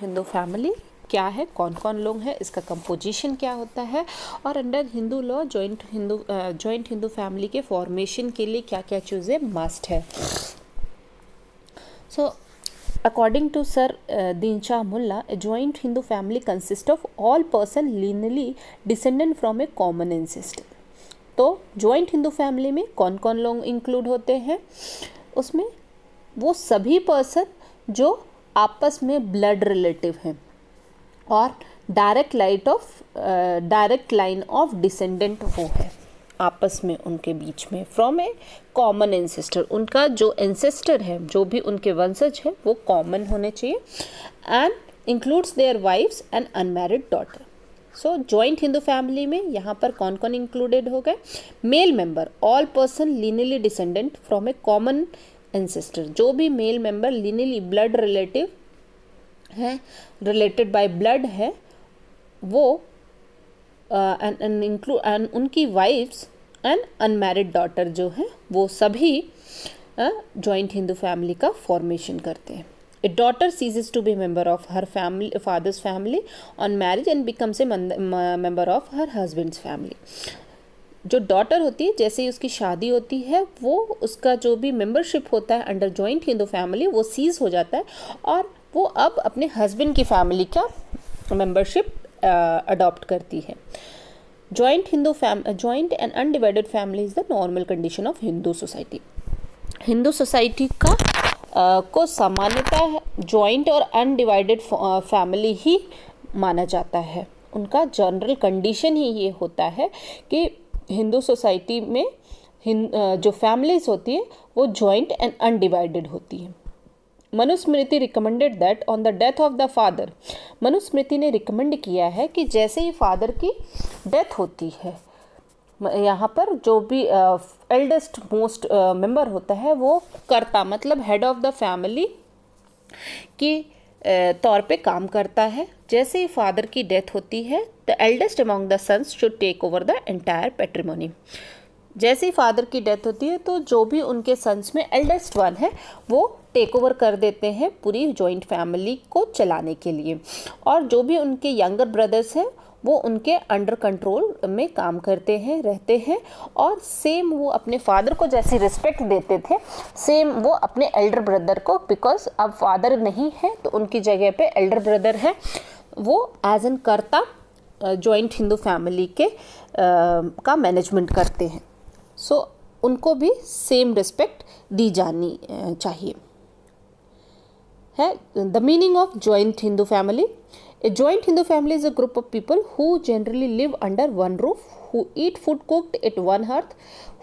Hindu family क्या है कौन कौन लोग हैं इसका कंपोजिशन क्या होता है और under Hindu law joint Hindu joint Hindu family के फॉर्मेशन के लिए क्या क्या चीज़ें मस्ट है so according to sir Dinshaw Mulla joint Hindu family consist of all person lineally descendant from a common ancestor तो जॉइंट हिंदू फैमिली में कौन कौन लोग इंक्लूड होते हैं उसमें वो सभी पर्सन जो आपस में ब्लड रिलेटिव हैं और direct light of direct line of descendant वो है आपस में उनके बीच में फ्रॉम ए कॉमन एंसेस्टर उनका जो एंसेस्टर है जो भी उनके वंशज है वो कॉमन होने चाहिए and includes their wife's and unmarried daughter so joint Hindu family में यहाँ पर कौन कौन इंक्लूडेड हो गए male member all person lineally descendant from a common ancestor जो भी male member lineally blood relative है रिलेटेड बाय ब्लड है वो इंक्लू uh, एंड उनकी वाइफ्स एंड अनमैरिड डॉटर जो हैं वो सभी जॉइंट हिंदू फैमिली का फॉर्मेशन करते हैं a daughter ceases to B member of her family father's family on marriage and becomes a member of her husband's family जो daughter होती है जैसे ही उसकी शादी होती है वो उसका जो भी मेंबरशिप होता है अंडर जॉइंट हिंदू फैमिली वो सीज़ हो जाता है और वो अब अपने हस्बैंड की फैमिली का मेंबरशिप अडॉप्ट करती है joint Hindu fam joint and undivided family is the normal condition of Hindu society Hindu society का आ, को सामान्यतः जॉइंट और अनडिवाइडेड फैमिली ही माना जाता है उनका जनरल कंडीशन ही ये होता है कि हिंदू सोसाइटी में जो फैमिलीज होती है वो जॉइंट एंड अनडिवाइडेड होती है Manusmriti recommended that on the death of the father Manusmriti ने रिकमेंड किया है कि जैसे ही फादर की डेथ होती है यहाँ पर जो भी एल्डेस्ट मोस्ट मेंबर होता है वो करता मतलब हेड ऑफ द फैमिली की तौर पे काम करता है जैसे ही फादर की डेथ होती है the eldest among the sons should take over the entire patrimony जैसे ही फादर की डेथ होती है तो जो भी उनके सन्स में एल्डेस्ट वन है वो टेक ओवर कर देते हैं पूरी जॉइंट फैमिली को चलाने के लिए और जो भी उनके यंगर ब्रदर्स हैं वो उनके अंडर कंट्रोल में काम करते हैं रहते हैं और सेम वो अपने फादर को जैसी रिस्पेक्ट देते थे सेम वो अपने एल्डर ब्रदर को बिकॉज अब फादर नहीं है तो उनकी जगह पे एल्डर ब्रदर है वो as an karta joint Hindu family के आ, का मैनेजमेंट करते हैं सो so, उनको भी सेम रिस्पेक्ट दी जानी चाहिए है the meaning of joint Hindu family A joint Hindu family is a group of people who generally live under one roof, who eat food cooked at one hearth,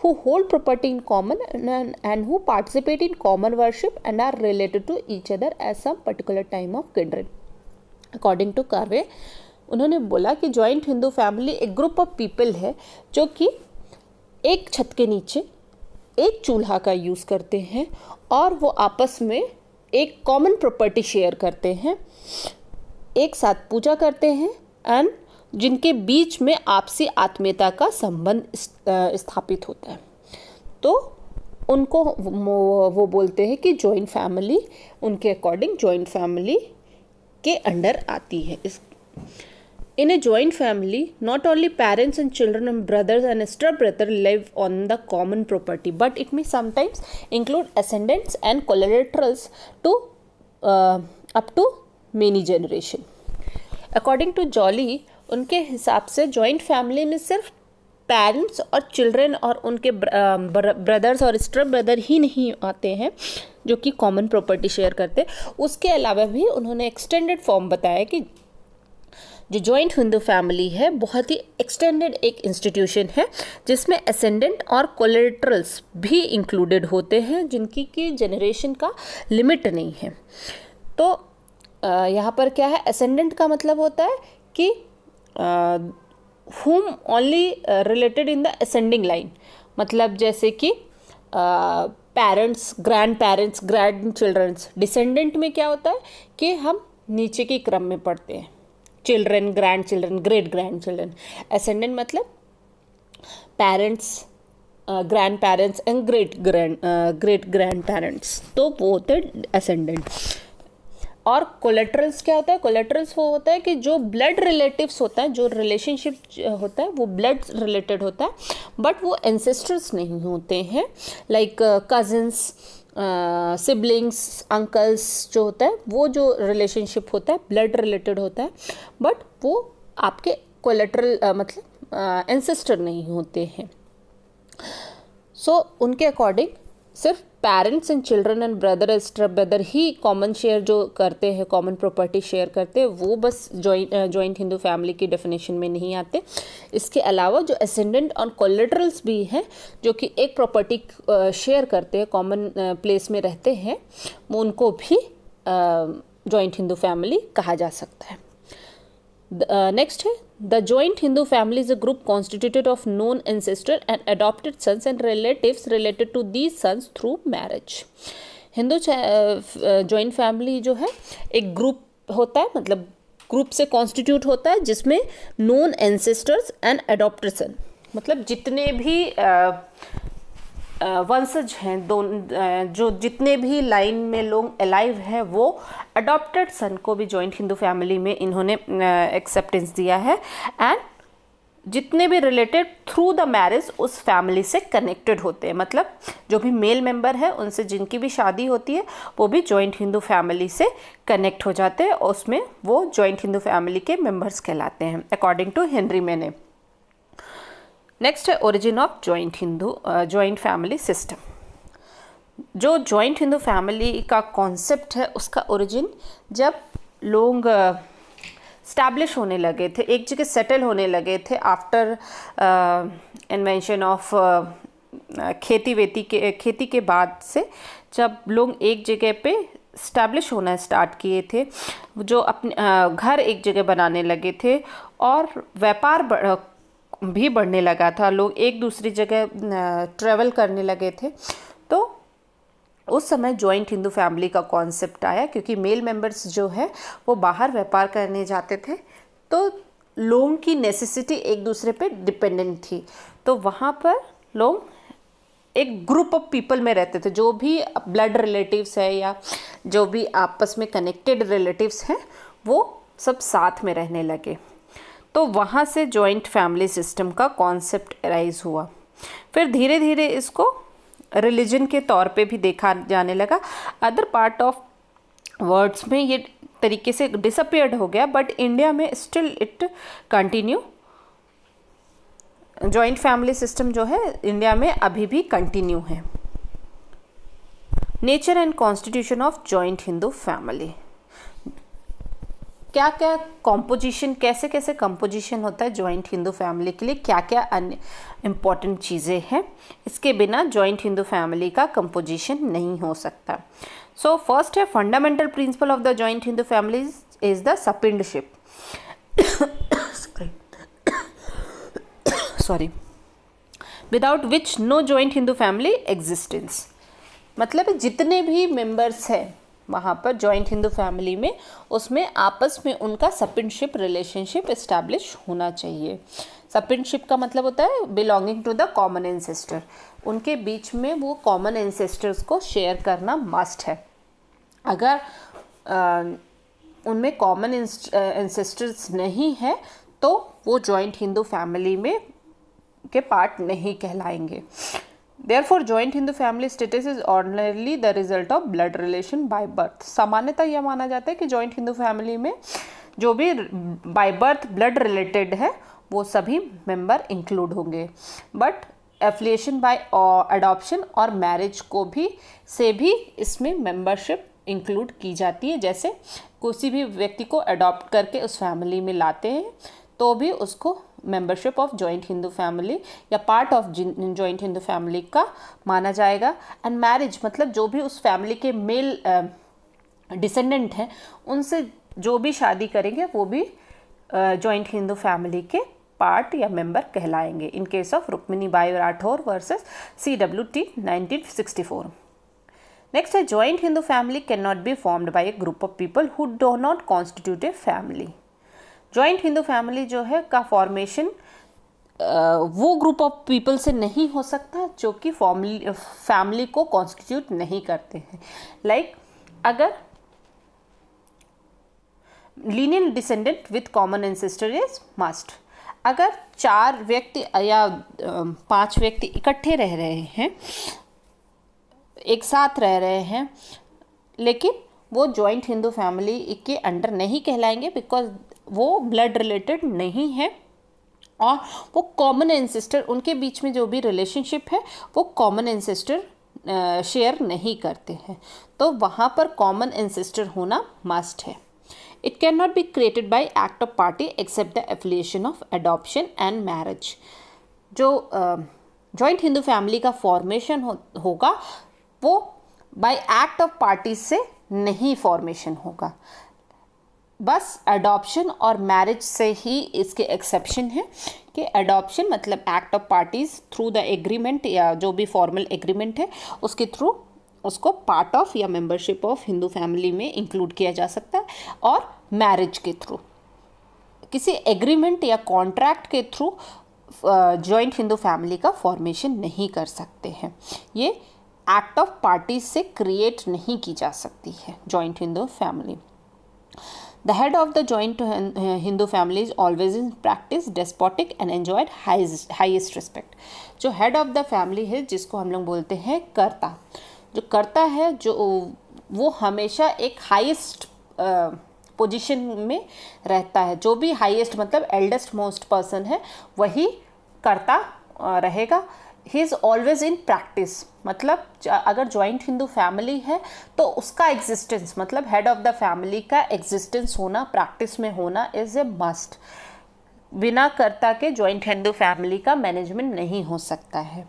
who hold property in common, and, and who participate in common worship and are related to each other at some particular time of kindred. According to Carve, उन्होंने बोला कि joint Hindu family एक group of people है जो कि एक छत के नीचे एक चूल्हा का यूज़ करते हैं और वो आपस में एक कॉमन प्रॉपर्टी शेयर करते हैं एक साथ पूजा करते हैं एंड जिनके बीच में आपसी आत्मीयता का संबंध स्थापित होता है तो उनको वो, बोलते हैं कि जॉइंट फैमिली उनके अकॉर्डिंग जॉइंट फैमिली के अंडर आती है इस in a joint family not only parents and children and brothers and sister brother live on the common property but it may sometimes include ascendants and collaterals to up to many generation according to Jolly उनके हिसाब से joint family में सिर्फ parents और children और उनके brothers और stir brother ही नहीं आते हैं जो कि कॉमन प्रॉपर्टी शेयर करते उसके अलावा भी उन्होंने एक्सटेंडेड फॉर्म बताया कि जो जॉइंट हिंदू फैमिली है बहुत ही एक्सटेंडेड एक इंस्टीट्यूशन है जिसमें असेंडेंट और कोलेट्रल्स भी इंक्लूडेड होते हैं जिनकी की जनरेशन का लिमिट नहीं है तो यहाँ पर क्या है असेंडेंट का मतलब होता है कि whom only related in the ascending line मतलब जैसे कि parents grand parents grand children's descendant में क्या होता है कि हम नीचे के क्रम में पढ़ते हैं children grand children great grand children ascendant मतलब parents grand parents and great grand great grand parents तो वो होते असेंडेंट और कोलेट्रल्स क्या होता है कोलेट्रल्स वो होता है कि जो ब्लड रिलेटिव्स होता है जो रिलेशनशिप होता है वो ब्लड रिलेटेड होता है बट वो एंसेस्टर्स नहीं होते हैं लाइक कजिन्स सिबलिंग्स अंकल्स जो होता है वो जो रिलेशनशिप होता है ब्लड रिलेटेड होता है बट वो आपके कोलेट्रल uh, मतलब एंसेस्टर uh, नहीं होते हैं सो so, उनके अकॉर्डिंग सिर्फ parents and children and brother sister brother ही कॉमन शेयर जो करते हैं कॉमन प्रॉपर्टी शेयर करते हैं वो बस जॉइंट जॉइंट हिंदू फैमिली की डेफिनेशन में नहीं आते इसके अलावा जो असेंडेंट और कोलेटरल्स भी हैं जो कि एक प्रॉपर्टी शेयर करते हैं कॉमन प्लेस में रहते हैं उनको भी जॉइंट हिंदू फैमिली कहा जा सकता है नेक्स्ट uh, है the joint Hindu family is a group constituted of known ancestor and adopted sons and relative related to these sons through marriage Hindu joint family जो है एक ग्रुप होता है मतलब ग्रुप से कॉन्स्टिट्यूट होता है जिसमें known ancestors and adopted son मतलब जितने भी uh, वंशज हैं दो जो जितने भी लाइन में लोग अलाइव हैं वो अडॉप्टेड सन को भी जॉइंट हिंदू फैमिली में इन्होंने एक्सेप्टेंस दिया है एंड जितने भी रिलेटेड थ्रू द मैरिज उस फैमिली से कनेक्टेड होते हैं मतलब जो भी मेल मेंबर है उनसे जिनकी भी शादी होती है वो भी जॉइंट हिंदू फैमिली से कनेक्ट हो जाते हैं और उसमें वो जॉइंट हिंदू फैमिली के मेंबर्स कहलाते हैं according to Henry Maine next है origin of joint Hindu joint family system जो जॉइंट हिंदू फैमिली का कॉन्सेप्ट है उसका ओरिजिन जब लोग स्टैब्लिश uh, होने लगे थे एक जगह सेटल होने लगे थे आफ्टर इन्वेंशन ऑफ खेती वेती के खेती के बाद से जब लोग एक जगह पे स्टैब्लिश होना स्टार्ट किए थे जो अपने uh, घर एक जगह बनाने लगे थे और व्यापार भी बढ़ने लगा था लोग एक दूसरी जगह ट्रेवल करने लगे थे तो उस समय जॉइंट हिंदू फैमिली का कॉन्सेप्ट आया क्योंकि मेल मेंबर्स जो है वो बाहर व्यापार करने जाते थे तो लोगों की नेसेसिटी एक दूसरे पे डिपेंडेंट थी तो वहाँ पर लोग एक ग्रुप ऑफ पीपल में रहते थे जो भी ब्लड रिलेटिव्स है या जो भी आपस में कनेक्टेड रिलेटिव्स हैं वो सब साथ में रहने लगे तो वहाँ से जॉइंट फैमिली सिस्टम का कॉन्सेप्ट अराइज हुआ फिर धीरे धीरे इसको रिलीजन के तौर पे भी देखा जाने लगा अदर पार्ट ऑफ वर्ड्स में ये तरीके से डिसअपियर्ड हो गया बट इंडिया में still it continue joint family system जो है इंडिया में अभी भी कंटिन्यू है nature and constitution of joint Hindu family क्या क्या कॉम्पोजिशन कैसे कैसे कंपोजिशन होता है जॉइंट हिंदू फैमिली के लिए क्या क्या अन्य इम्पॉर्टेंट चीज़ें हैं इसके बिना ज्वाइंट हिंदू फैमिली का कंपोजिशन नहीं हो सकता सो so, फर्स्ट है fundamental principle of the joint Hindu family is the sapindaship sorry without which no joint Hindu family existence मतलब जितने भी मेंबर्स हैं वहाँ पर जॉइंट हिंदू फैमिली में उसमें आपस में उनका सपिनशिप रिलेशनशिप इस्टेब्लिश होना चाहिए सपिनशिप का मतलब होता है belonging to the common ancestor उनके बीच में वो कॉमन एंसेस्टर्स को शेयर करना मस्ट है अगर उनमें कॉमन एंसेस्टर्स नहीं है तो वो जॉइंट हिंदू फैमिली में के पार्ट नहीं कहलाएंगे therefore joint Hindu family status is ordinarily the result of blood relation by birth सामान्यतः यह माना जाता है कि जॉइंट हिंदू फैमिली में जो भी बाय बर्थ ब्लड रिलेटेड है वो सभी मेंबर इंक्लूड होंगे बट एफिलिएशन बाय अडॉप्शन और मैरिज को भी से भी इसमें मेंबरशिप इंक्लूड की जाती है जैसे किसी भी व्यक्ति को अडॉप्ट करके उस फैमिली में लाते हैं तो भी उसको membership of joint Hindu family या part of joint Hindu family का माना जाएगा एंड मैरिज मतलब जो भी उस फैमिली के मेल डिसेंडेंट uh, हैं उनसे जो भी शादी करेंगे वो भी जॉइंट हिंदू फैमिली के पार्ट या मेंबर कहलाएंगे in case of Rukmini Bai Rathore versus C W T nineteen sixty four next है joint Hindu family can not be formed by a group of people who do not constitute a family joint Hindu family जो है का formation वो group of people से नहीं हो सकता जो कि फॉर्मली फैमिली को कॉन्स्टिट्यूट नहीं करते हैं लाइक like, अगर lineal descendant with common ancestor is must अगर चार व्यक्ति या पांच व्यक्ति इकट्ठे रह रहे हैं एक साथ रह रहे हैं लेकिन वो जॉइंट हिंदू फैमिली के अंडर नहीं कहलाएंगे बिकॉज वो ब्लड रिलेटेड नहीं है और वो कॉमन एंसेस्टर उनके बीच में जो भी रिलेशनशिप है वो कॉमन एंसेस्टर शेयर नहीं करते हैं तो वहाँ पर कॉमन एंसेस्टर होना मस्ट है can not be created by act of party except the affiliation of adoption and marriage जो जॉइंट हिंदू फैमिली का फॉर्मेशन हो, होगा वो बाई एक्ट ऑफ पार्टी से नहीं फॉर्मेशन होगा बस एडॉप्शन और मैरिज से ही इसके एक्सेप्शन है कि एडॉप्शन मतलब act of parties through the agreement या जो भी फॉर्मल एग्रीमेंट है उसके थ्रू उसको पार्ट ऑफ या मेंबरशिप ऑफ हिंदू फैमिली में इंक्लूड किया जा सकता है और मैरिज के थ्रू किसी एग्रीमेंट या कॉन्ट्रैक्ट के थ्रू जॉइंट हिंदू फैमिली का फॉर्मेशन नहीं कर सकते हैं ये एक्ट ऑफ पार्टीज से क्रिएट नहीं की जा सकती है joint Hindu family The head of the joint Hindu family is always in practice despotic and enjoyed highest, highest respect. जो head of the family है जिसको हम लोग बोलते हैं कर्ता जो कर्ता है जो वो हमेशा एक हाईएस्ट पोजीशन में रहता है जो भी हाईएस्ट मतलब एल्डेस्ट मोस्ट पर्सन है वही कर्ता रहेगा ही इज़ ऑलवेज इन प्रैक्टिस मतलब अगर ज्वाइंट हिंदू फैमिली है तो उसका एग्जिस्टेंस मतलब हेड ऑफ द फैमिली का एग्जिस्टेंस होना प्रैक्टिस में होना इज़ ए मस्ट बिना कर्ता के ज्वाइंट हिंदू फैमिली का मैनेजमेंट नहीं हो सकता है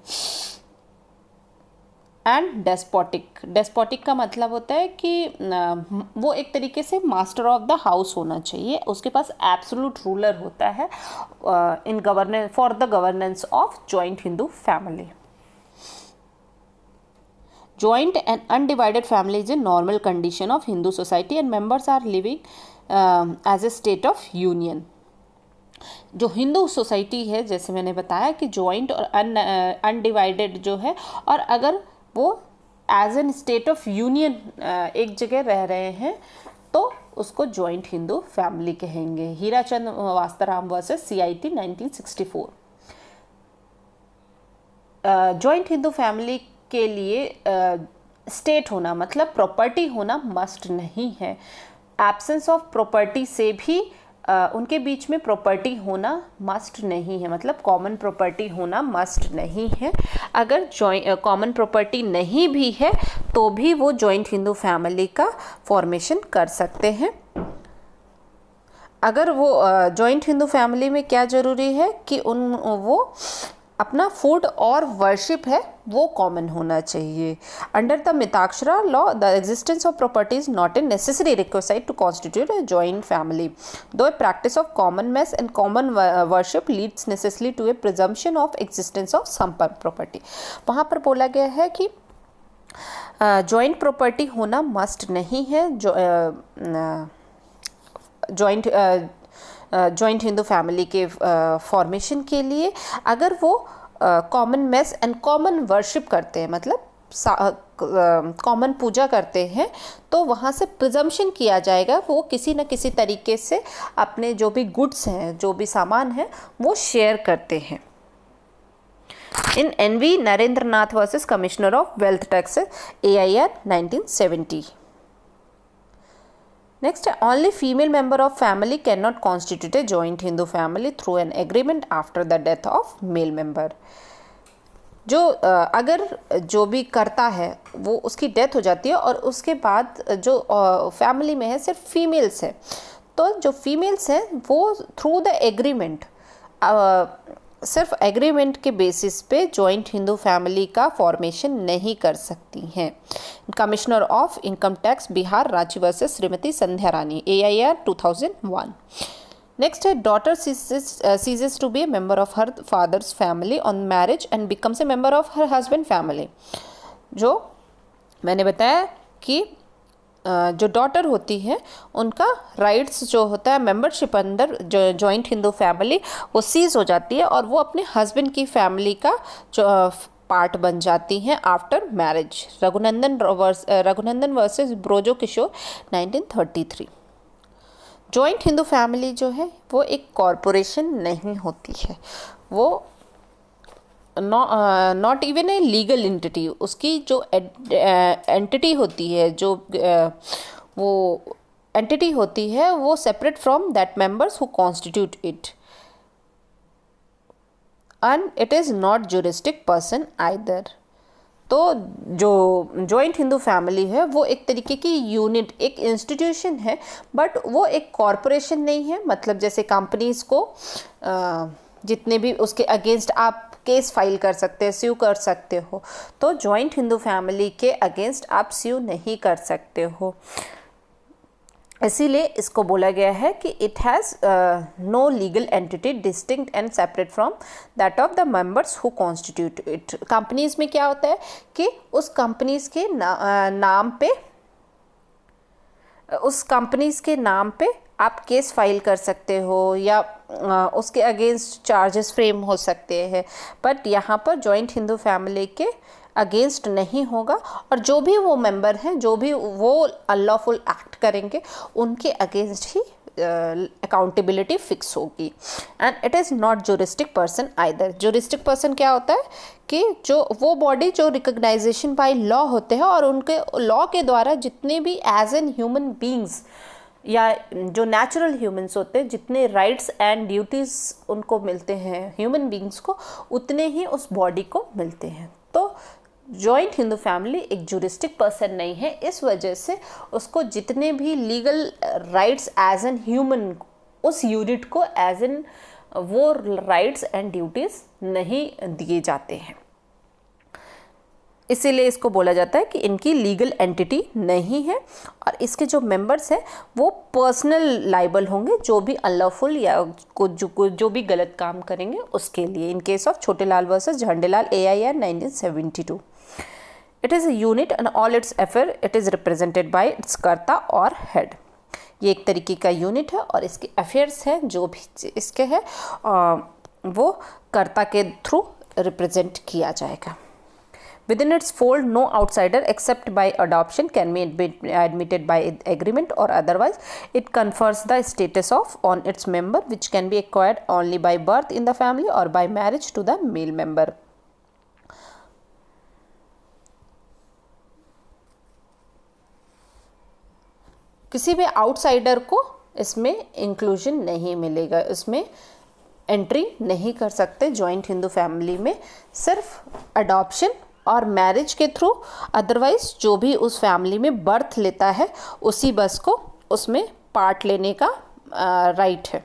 एंड डेस्पोटिक डेस्पोटिक का मतलब होता है कि वो एक तरीके से मास्टर ऑफ द हाउस होना चाहिए उसके पास एब्सोलूट रूलर होता है in governance for the governance of joint Hindu family joint and undivided family is a normal condition of Hindu society and members are living as a state of union जो Hindu society है जैसे मैंने बताया कि जॉइंट और undivided जो है और अगर वो as an state of union एक जगह रह रहे हैं तो उसको जॉइंट हिंदू फैमिली कहेंगे Hira Vastaram uh, Vastaram versus I T joint Hindu family के लिए स्टेट uh, होना मतलब प्रॉपर्टी होना मस्ट नहीं है एब्सेंस ऑफ प्रॉपर्टी से भी uh, आ, उनके बीच में प्रॉपर्टी होना मस्ट नहीं है मतलब कॉमन प्रॉपर्टी होना मस्ट नहीं है अगर कॉमन प्रॉपर्टी नहीं भी है तो भी वो जॉइंट हिंदू फैमिली का फॉर्मेशन कर सकते हैं अगर वो जॉइंट हिंदू फैमिली में क्या ज़रूरी है कि उन वो अपना फूड और वर्शिप है वो कॉमन होना चाहिए under the Mitakshara law the existence of property is not a necessary requisite to constitute a joint family though a practice of common mess and common worship leads necessary to a presumption of existence of some property वहाँ पर बोला गया है कि joint uh, property होना must नहीं है जो uh, uh, joint Hindu family के फॉर्मेशन के लिए अगर वो common mess and common worship करते हैं मतलब कॉमन पूजा करते हैं तो वहाँ से प्रिजम्पशन किया जाएगा वो किसी न किसी तरीके से अपने जो भी गुड्स हैं जो भी सामान हैं वो शेयर करते हैं in N V Narendra Nath versus commissioner of wealth tax A I R nineteen seventy next है only female member of family can not constitute a joint Hindu family through an agreement after the death of male member जो अगर जो भी करता है वो उसकी death हो जाती है और उसके बाद जो फैमिली में है सिर्फ फीमेल्स हैं तो जो फीमेल्स हैं वो थ्रू द एग्रीमेंट सिर्फ एग्रीमेंट के बेसिस पे जॉइंट हिंदू फैमिली का फॉर्मेशन नहीं कर सकती हैं commissioner of income tax Bihar Ranchi versus Shrimati Sandhya Rani A I R next है daughter ceases to be member of her father's family on marriage and becomes a member of her husband family जो मैंने बताया कि जो डॉटर होती है उनका राइट्स जो होता है मेंबरशिप अंदर जो जॉइंट हिंदू फैमिली वो सीज हो जाती है और वो अपने हस्बैंड की फैमिली का जो पार्ट बन जाती हैं after marriage Raghunandan versus Raghunandan versus Brojo Kishore 1933 joint Hindu family जो है वो एक कॉरपोरेशन नहीं होती है वो not even a legal entity उसकी जो एंटिटी uh, होती है जो uh, वो एंटिटी होती है वो separate from that members who constitute it and it is not juristic person either तो जो जॉइंट हिंदू फैमिली है वो एक तरीके की यूनिट एक इंस्टीट्यूशन है बट वो एक कॉरपोरेशन नहीं है मतलब जैसे कंपनीज़ को आ, uh, जितने भी उसके अगेंस्ट आप केस फाइल कर सकते हो स्यू कर सकते हो तो जॉइंट हिंदू फैमिली के अगेंस्ट आप स्यू नहीं कर सकते हो इसीलिए इसको बोला गया है कि it has no legal entity distinct and separate from that of the members who constitute it companies में क्या होता है कि उस कंपनीज के ना, uh, नाम पे उस कंपनीज के नाम पे आप केस फाइल कर सकते हो या उसके अगेंस्ट चार्जेस फ्रेम हो सकते हैं बट यहाँ पर जॉइंट हिंदू फैमिली के अगेंस्ट नहीं होगा और जो भी वो मेंबर हैं जो भी वो अनलॉफुल एक्ट करेंगे उनके अगेंस्ट ही अकाउंटेबिलिटी फिक्स होगी and it is not juristic person either juristic person क्या होता है कि जो वो बॉडी जो रिकग्नाइजेशन बाय लॉ होते हैं और उनके लॉ के द्वारा जितने भी एज एन ह्यूमन बींग्स या जो नेचुरल ह्यूमन्स होते हैं जितने राइट्स एंड ड्यूटीज़ उनको मिलते हैं ह्यूमन बींग्स को उतने ही उस बॉडी को मिलते हैं तो जॉइंट हिंदू फैमिली एक जूरिस्टिक पर्सन नहीं है इस वजह से उसको जितने भी legal rights as an human उस यूनिट को एज एन वो राइट्स एंड ड्यूटीज़ नहीं दिए जाते हैं इसीलिए इसको बोला जाता है कि इनकी लीगल एंटिटी नहीं है और इसके जो मेंबर्स हैं वो पर्सनल लाइबल होंगे जो भी अनलॉफुल या को जो, जो भी गलत काम करेंगे उसके लिए इन case of Chhote Lal versus Jhandelal A I R nineteen it is unit and all its affair it is represented by its karta और हेड ये एक तरीके का यूनिट है और इसके अफेयर्स हैं जो भी इसके हैं वो कर्ता के थ्रू रिप्रेजेंट किया जाएगा Within its fold, no outsider except by adoption can be admitted by agreement or otherwise. It confers the status of on its member which can be acquired only by birth in the family or by marriage to the male member. किसी भी outsider को इसमें inclusion नहीं मिलेगा इसमें entry नहीं कर सकते जॉइंट हिंदू फैमिली में सिर्फ अडॉप्शन और मैरिज के थ्रू अदरवाइज़ जो भी उस फैमिली में बर्थ लेता है उसी बस को उसमें पार्ट लेने का राइट है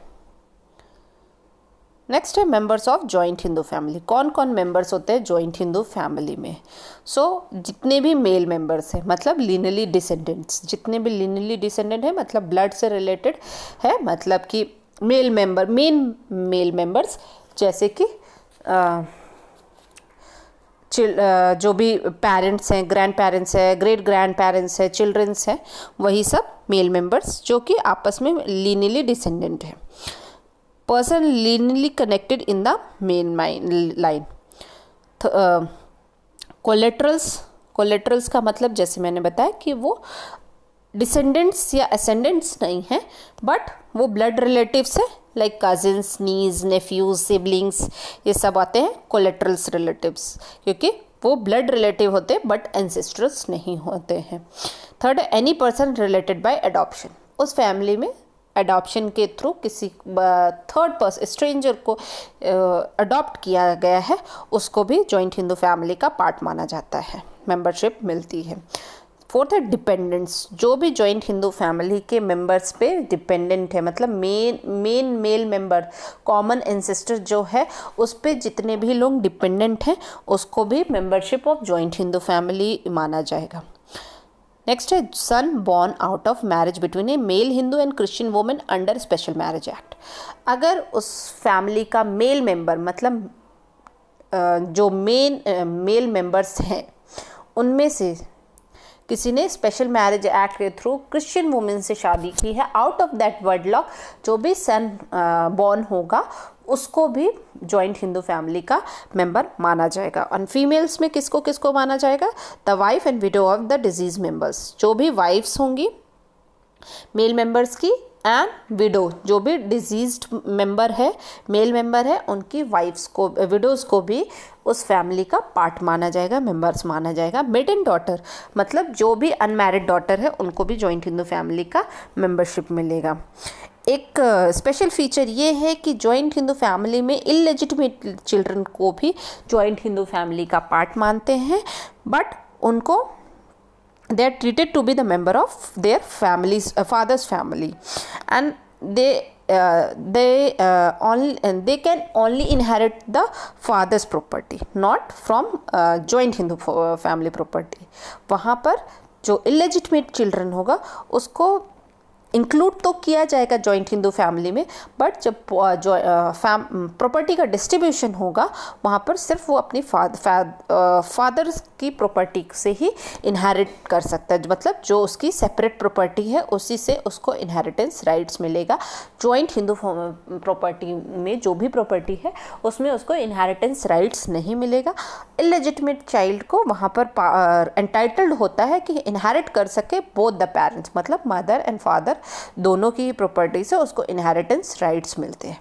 नेक्स्ट है members of joint Hindu family कौन कौन मेंबर्स होते हैं जॉइंट हिंदू फैमिली में सो so, जितने भी मेल मेंबर्स हैं मतलब लीनली डिसेंडेंट्स जितने भी लीनली डिसेंडेंट हैं मतलब ब्लड से रिलेटेड है मतलब कि male member main male members जैसे कि चिल जो भी पेरेंट्स हैं ग्रैंड पेरेंट्स हैं ग्रेट ग्रैंड पेरेंट्स हैं चिल्ड्रंस हैं वही सब मेल मेंबर्स जो कि आपस में लीनली डिसेंडेंट हैं person lineally connected in the main main line collaterals collaterals का मतलब जैसे मैंने बताया कि वो डिसेंडेंट्स या असेंडेंट्स नहीं हैं बट वो ब्लड रिलेटिव्स हैं like cousins nieces nephews siblings ये सब आते हैं कोलेट्रल्स रिलेटिव्स क्योंकि वो ब्लड रिलेटिव होते हैं बट एंसेस्ट्रल्स नहीं होते हैं third any person related by adoption उस फैमिली में एडॉप्शन के थ्रू किसी थर्ड पर्सन स्ट्रेंजर को अडॉप्ट uh, किया गया है उसको भी जॉइंट हिंदू फैमिली का पार्ट माना जाता है मेंबरशिप मिलती है फोर्थ है डिपेंडेंट्स जो भी जॉइंट हिंदू फैमिली के मेंबर्स पे डिपेंडेंट है मतलब main main male member common ancestor जो है उस पर जितने भी लोग डिपेंडेंट हैं उसको भी membership of joint Hindu family माना जाएगा नेक्स्ट है son born out of marriage between a male Hindu and Christian women under special marriage act अगर उस फैमिली का मेल मेंबर मतलब जो मेन मेल मेंबर्स हैं उनमें से किसी ने स्पेशल मैरिज एक्ट के थ्रू क्रिश्चियन वुमेन से शादी की है out of that wedlock जो भी सन बॉर्न होगा उसको भी जॉइंट हिंदू फैमिली का मेंबर माना जाएगा और फीमेल्स में किसको किसको माना जाएगा the wife and widow of the deceased members जो भी वाइफ्स होंगी मेल मेंबर्स की एंड विडो जो भी डिजीज मेंबर है मेल मेंबर है उनकी वाइफ्स को विडोज़ को भी उस फैमिली का पार्ट माना जाएगा मेंबर्स माना जाएगा मिड इन डॉटर मतलब जो भी अनमैरिड डॉटर है उनको भी जॉइंट हिंदू फैमिली का मेंबरशिप मिलेगा एक स्पेशल फीचर ये है कि जॉइंट हिंदू फैमिली में इलेजिटमेट चिल्ड्रन को भी जॉइंट हिंदू फैमिली का पार्ट मानते हैं बट उनको they are treated to be the member of their families uh, father's family and they uh, they uh, only and they can only inherit the father's property not from uh, joint hindu family property वहाँ पर जो illegitimate children होगा उसको include तो किया जाएगा joint Hindu family में but जब जो uh, प्रॉपर्टी uh, um, का डिस्ट्रीब्यूशन होगा वहाँ पर सिर्फ वो अपनी फादर फाद, फादर्स की प्रॉपर्टी से ही इनहेरिट कर सकता है मतलब जो उसकी सेपरेट प्रॉपर्टी है उसी से उसको इनहेरिटेंस राइट्स मिलेगा जॉइंट हिंदू प्रॉपर्टी में जो भी प्रॉपर्टी है उसमें उसको इनहेरिटेंस राइट्स नहीं मिलेगा इलेजिटमेट चाइल्ड को वहाँ पर एंटाइटल्ड uh, होता है कि इनहेरिट कर सके बोथ द पेरेंट्स मतलब मदर एंड फादर दोनों की प्रॉपर्टी से उसको इनहेरिटेंस राइट्स मिलते हैं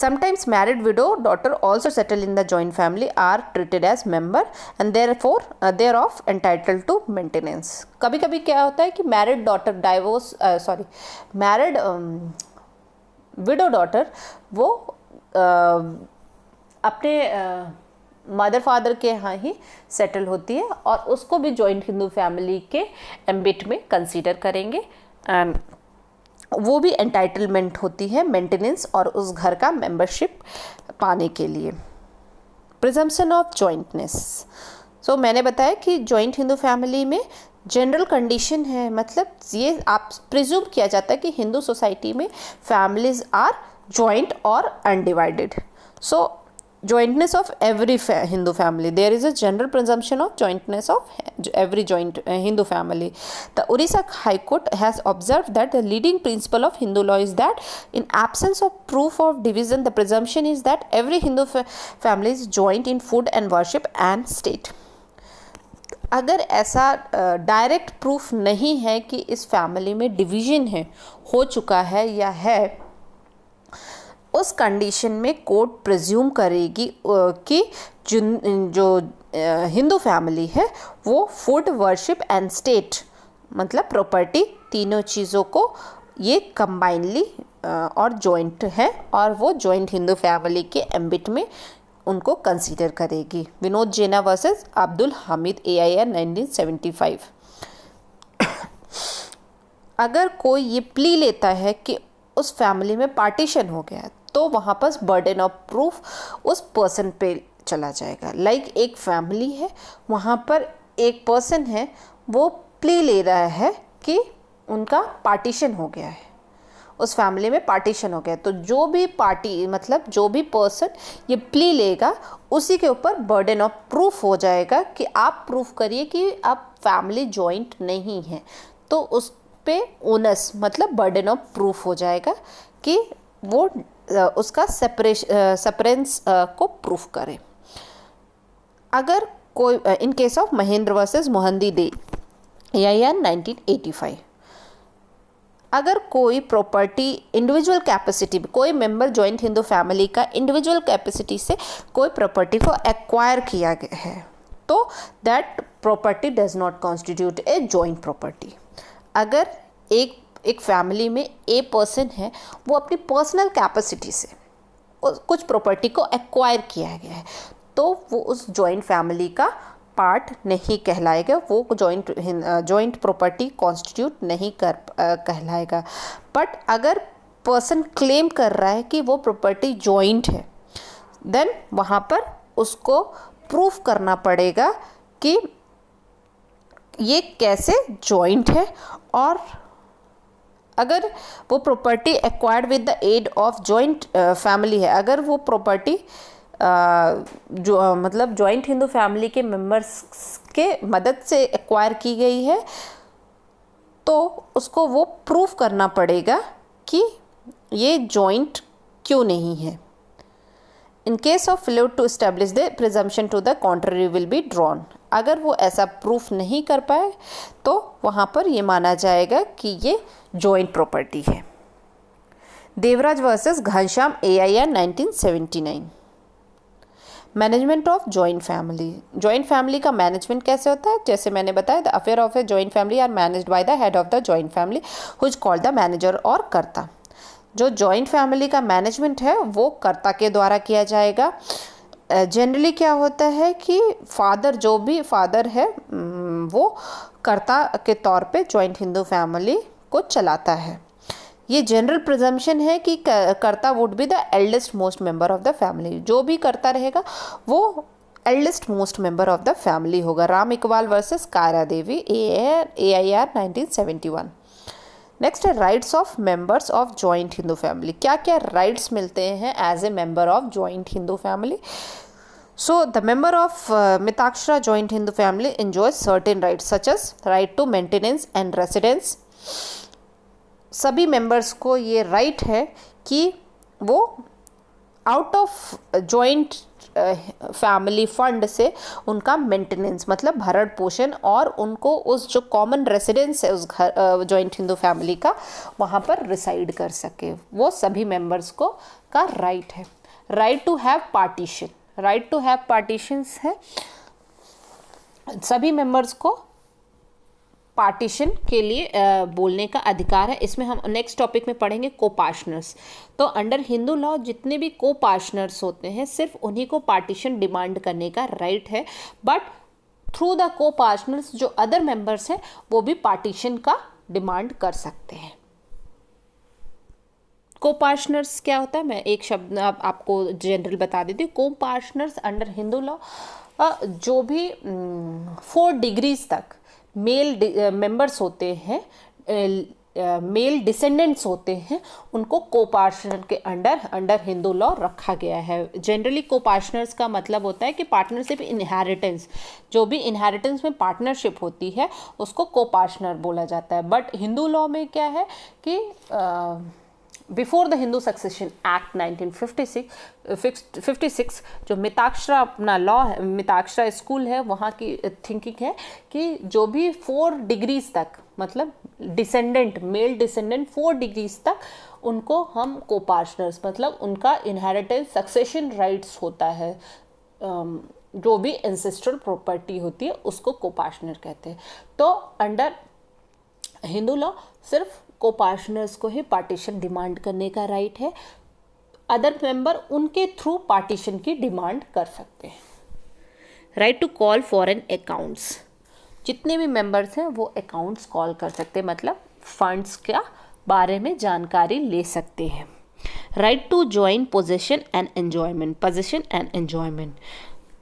sometimes married widow daughter also settle in the joint family are treated as member and therefore thereof entitle to maintenance कभी कभी क्या होता है कि married daughter divorce sorry married widow daughter वो uh, अपने मदर uh, फादर के यहाँ ही सेटल होती है और उसको भी जॉइंट हिंदू फैमिली के एम्बिट में कंसिडर करेंगे Um, वो भी एंटाइटलमेंट होती है मेंटेनेंस और उस घर का मेंबरशिप पाने के लिए प्रिजम्पन ऑफ जॉइंटनेस सो मैंने बताया कि जॉइंट हिंदू फैमिली में जनरल कंडीशन है मतलब ये आप प्रिज्यूम किया जाता है कि हिंदू सोसाइटी में फैमिलीज आर जॉइंट और undivided so jointness of every Hindu family there is a general presumption of jointness of every joint Hindu family the Orissa high court has observe that the leading principle of Hindu law is that in absence of proof of division the presumption is that every Hindu family is joint in food and worship and state अगर ऐसा direct uh, proof नहीं है कि इस family में division है हो चुका है या है उस कंडीशन में कोर्ट प्रज्यूम करेगी कि जो हिंदू फैमिली है वो फूड वर्शिप एंड स्टेट मतलब प्रॉपर्टी तीनों चीज़ों को ये कंबाइनली और जॉइंट है और वो जॉइंट हिंदू फैमिली के एम्बिट में उनको कंसीडर करेगी Vinod Jena versus Abdul Hamid A I R nineteen अगर कोई ये प्ली लेता है कि उस फैमिली में पार्टीशन हो गया तो वहाँ पर बर्डन ऑफ प्रूफ उस पर्सन पे चला जाएगा लाइक like एक फैमिली है वहाँ पर एक पर्सन है वो प्ली ले रहा है कि उनका पार्टीशन हो गया है उस फैमिली में पार्टीशन हो गया तो जो भी पार्टी मतलब जो भी पर्सन ये प्ली लेगा उसी के ऊपर बर्डन ऑफ प्रूफ हो जाएगा कि आप प्रूफ करिए कि आप फैमिली जॉइंट नहीं है तो उस पे ओनस मतलब बर्डन ऑफ प्रूफ हो जाएगा कि वो उसका सेपरेश सेपरेंस को प्रूफ करें अगर कोई in case of Mahendra versus Mohandi दे या एन 1985 अगर कोई प्रॉपर्टी इंडिविजुअल कैपेसिटी कोई मेंबर जॉइंट हिंदू फैमिली का इंडिविजुअल कैपेसिटी से कोई प्रॉपर्टी को एक्वायर किया गया है तो that property does not constitute a joint property अगर एक एक फैमिली में ए पर्सन है वो अपनी पर्सनल कैपेसिटी से कुछ प्रॉपर्टी को एक्वायर किया गया है तो वो उस जॉइंट फैमिली का पार्ट नहीं कहलाएगा वो जॉइंट जॉइंट प्रॉपर्टी कॉन्स्टिट्यूट नहीं कर आ, कहलाएगा बट अगर पर्सन क्लेम कर रहा है कि वो प्रॉपर्टी जॉइंट है देन वहाँ पर उसको प्रूफ करना पड़ेगा कि ये कैसे जॉइंट है और अगर वो property acquired with the aid of joint family है अगर वो प्रॉपर्टी uh, जो uh, मतलब जॉइंट हिंदू फैमिली के मेंबर्स के मदद से एक्वायर की गई है तो उसको वो प्रूफ करना पड़ेगा कि ये जॉइंट क्यों नहीं है in case of failure to establish the presumption to the contrary will be drawn अगर वो ऐसा प्रूफ नहीं कर पाए तो वहाँ पर ये माना जाएगा कि ये जॉइंट प्रॉपर्टी है Devraj versus Ghanshyam A I R nineteen management of joint family joint family का मैनेजमेंट कैसे होता है जैसे मैंने बताया the affair of a joint family are manage by the head of the joint family who's called the manager और कर्ता जो joint family का मैनेजमेंट है वो कर्ता के द्वारा किया जाएगा जनरली क्या होता है कि फादर जो भी फादर है वो कर्ता के तौर पे जॉइंट हिंदू फैमिली को चलाता है ये जनरल प्रजम्पशन है कि karta would be the eldest most member of the family जो भी करता रहेगा वो eldest most member of the family होगा Ram Iqbal versus Kaira Devi A I R nineteen seventy one next है rights of members of joint Hindu family क्या क्या राइट्स मिलते हैं as a member of joint Hindu family so the member of Mitakshara joint Hindu family enjoy certain right such as right to maintenance and residence सभी members को ये right right है कि वो out of joint family fund से उनका मेंटेनेंस मतलब भरण पोषण और उनको उस जो कॉमन रेसिडेंस है उस घर जॉइंट हिंदू फैमिली का वहाँ पर रिसाइड कर सके वो सभी मेंबर्स को का राइट right है right to have partition right to have partitions है सभी मेंबर्स को पार्टीशन के लिए बोलने का अधिकार है इसमें हम नेक्स्ट टॉपिक में पढ़ेंगे को पार्टनर्स तो अंडर हिंदू लॉ जितने भी को पार्टनर्स होते हैं सिर्फ उन्हीं को पार्टीशन डिमांड करने का राइट है but through the copartners जो अदर मेंबर्स हैं वो भी पार्टीशन का डिमांड कर सकते हैं को पार्टनर्स क्या होता है मैं एक शब्द आप, आपको जनरल बता देती हूँ को पार्टनर्स अंडर हिंदू लॉ जो भी फोर डिग्रीज तक मेल मेंबर्स uh, होते हैं मेल uh, डिसेंडेंट्स uh, होते हैं उनको कोपार्शनर के अंडर अंडर हिंदू लॉ रखा गया है जनरली कोपार्शनर्स का मतलब होता है कि पार्टनरशिप इनहेरिटेंस जो भी इनहेरिटेंस में पार्टनरशिप होती है उसको कोपार्शनर बोला जाता है बट हिंदू लॉ में क्या है कि आ, before the Hindu succession act 1956 fifty six जो मिताक्षरा अपना लॉ है मिताक्षरा स्कूल है वहाँ की थिंकिंग uh, है कि जो भी फोर डिग्रीज तक मतलब descendant male descendant four degrees तक उनको हम कोपार्शनर्स मतलब उनका इनहेरिटेंस सक्सेशन राइट्स होता है um, जो भी एंसेस्ट्रल प्रॉपर्टी होती है उसको कोपार्शनर कहते हैं तो अंडर हिंदू लॉ सिर्फ को पार्टनर्स को ही पार्टीशन डिमांड करने का राइट है अदर मेंबर उनके थ्रू पार्टीशन की डिमांड कर सकते हैं right to call foreign accounts जितने भी मेंबर्स हैं वो अकाउंट्स कॉल कर सकते हैं मतलब फंड्स का बारे में जानकारी ले सकते हैं right to join possession and enjoyment possession and enjoyment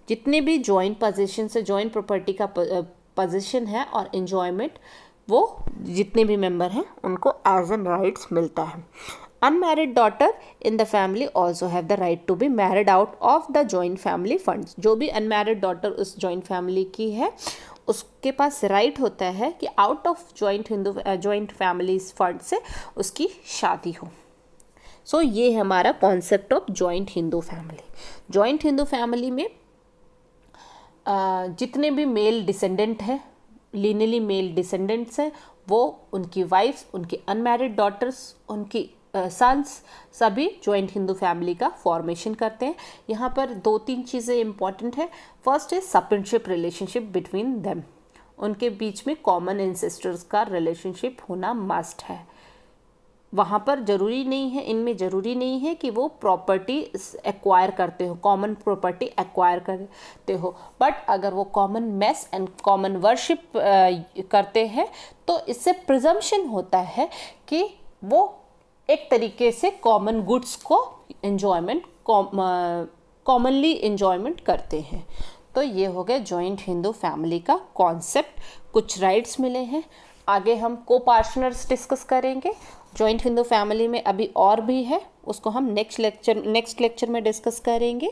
जितने भी ज्वाइंट पोजिशन से ज्वाइंट प्रॉपर्टी का पोजिशन है और एन्जॉयमेंट वो जितने भी मेंबर हैं उनको एज एन राइट्स मिलता है unmarried daughter in the family also have the right to be married out of the joint family fund जो भी अनमेरिड डॉटर उस जॉइंट फैमिली की है उसके पास राइट होता है कि out of joint Hindu joint family fund से उसकी शादी हो सो so, ये हमारा concept of joint Hindu family joint Hindu family में जितने भी मेल डिसेंडेंट हैं लीनली मेल डिसेंडेंट्स हैं वो उनकी वाइफ्स उनके अनमैरिड डॉटर्स उनकी सन्स सभी जॉइंट हिंदू फैमिली का फॉर्मेशन करते हैं यहाँ पर दो तीन चीज़ें इंपॉर्टेंट है first is sapindaship relationship between them उनके बीच में कॉमन एंसेस्टर्स का रिलेशनशिप होना मस्ट है वहाँ पर ज़रूरी नहीं है इनमें ज़रूरी नहीं है कि वो प्रॉपर्टी एक्वायर करते हो कॉमन प्रॉपर्टी एक्वायर करते हो बट अगर वो common mess and common worship करते हैं तो इससे प्रजम्पशन होता है कि वो एक तरीके से कॉमन गुड्स को इन्जॉयमेंट कॉमनली इन्जॉयमेंट करते हैं तो ये हो गया जॉइंट हिंदू फैमिली का कॉन्सेप्ट कुछ राइट्स मिले हैं आगे हम को पार्टनर्स डिस्कस करेंगे ज्वाइंट हिंदू फैमिली में अभी और भी है उसको हम नेक्स्ट लेक्चर नेक्स्ट लेक्चर में डिस्कस करेंगे